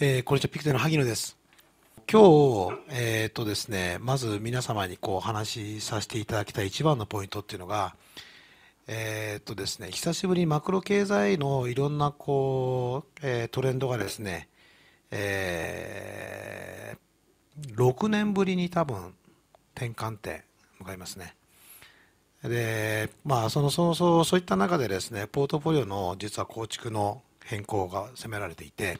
えー、こんにちは、ピクテの萩野です。今日、えっ、ー、とですね、まず皆様にこう話しさせていただきたい一番のポイントっていうのが、えっ、ー、とですね、久しぶりにマクロ経済のいろんなこう、えー、トレンドがですね、えー、6年ぶりに多分転換点向かいますね。で、まあ、その、そう、そう、そういった中でですね、ポートフォリオの実は構築の変更が責められていて、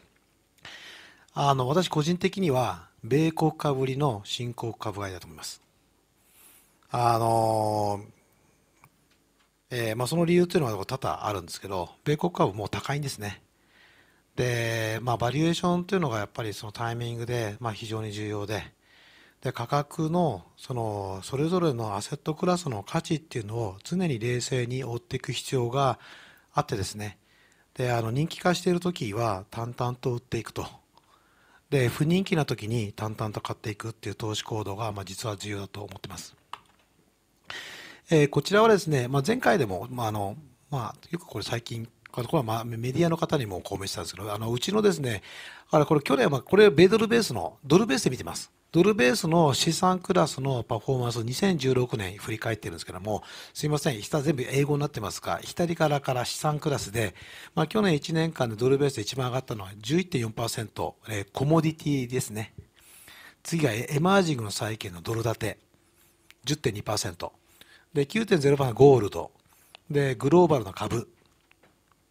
あの私個人的には米国株売りの新興株買いだと思います。あのえー、まあ、その理由というのは多々あるんですけど、米国株もう高いんですね。で、まあ、バリエーションというのがやっぱりそのタイミングで、まあ、非常に重要で、で価格のそのそれぞれのアセットクラスの価値っていうのを常に冷静に追っていく必要があってですねであの人気化している時は淡々と売っていくとで不人気な時に淡々と買っていくっていう投資行動が、まあ、実は重要だと思ってます。えー、こちらはですね、まあ、前回でも、まああのまあ、よくこれ最近これはまあメディアの方にもこうメしたんですけど、あのうちのですね、あれこれ去年はこれ米ドルベースの、ドルベースで見てます。ドルベースの資産クラスのパフォーマンス2016年振り返ってるんですけども、すいません、下全部英語になってますが、左からから資産クラスで、まあ、去年1年間でドルベースで一番上がったのは11.4%、えー、コモディティですね。次がエマージングの債券のドル建て、10.2%。で、9.0%ゴールド。で、グローバルの株。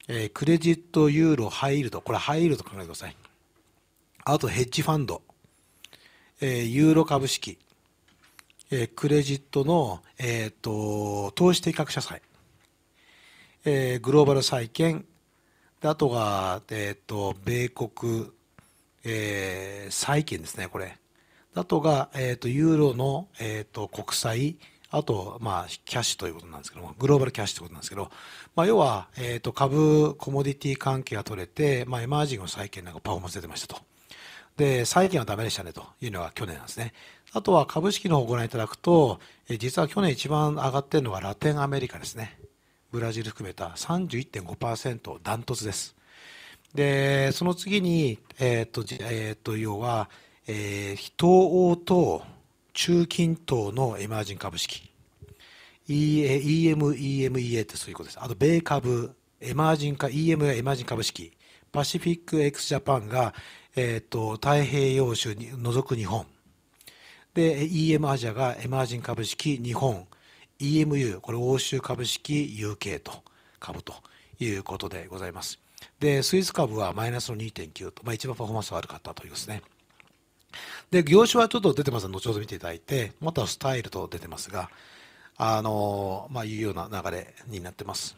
えー、クレジットユーロハイイールド。これハイイールド考えてください。あとヘッジファンド。えー、ユーロ株式、えー、クレジットの、えーと、投資的格社債、えー、グローバル債券、あとが、えーと、米国、えー、債券ですね、これ。あとが、えーと、ユーロの、えー、と国債、あと、まあ、キャッシュということなんですけども、グローバルキャッシュということなんですけど、まあ、要は、えー、と、株、コモディティ関係が取れて、まあ、エマージングの債券なんかパフォーマンス出てましたと。で、債券はダメでしたねというのが去年なんですね。あとは株式の方をご覧いただくと、実は去年一番上がっているのがラテンアメリカですね。ブラジル含めた31.5%ダントツです。で、その次に、えー、っと、えー、っと、要は、えー、東欧と中近東のエマージン株式。EM、EMEA ってそういうことです。あと、米株、エマージン化、EM エマージン株式。パシフィックエクスジャパンがえーと、太平洋州に除く日本で EM アジアがエマージン株式日本 EMU これ欧州株式 UK と株ということでございますでスイス株はマイナスの2.9と、まあ、一番パフォーマンス悪かったというですねで業種はちょっと出てますので後ほど見ていただいてまたスタイルと出てますがあのまあいうような流れになってます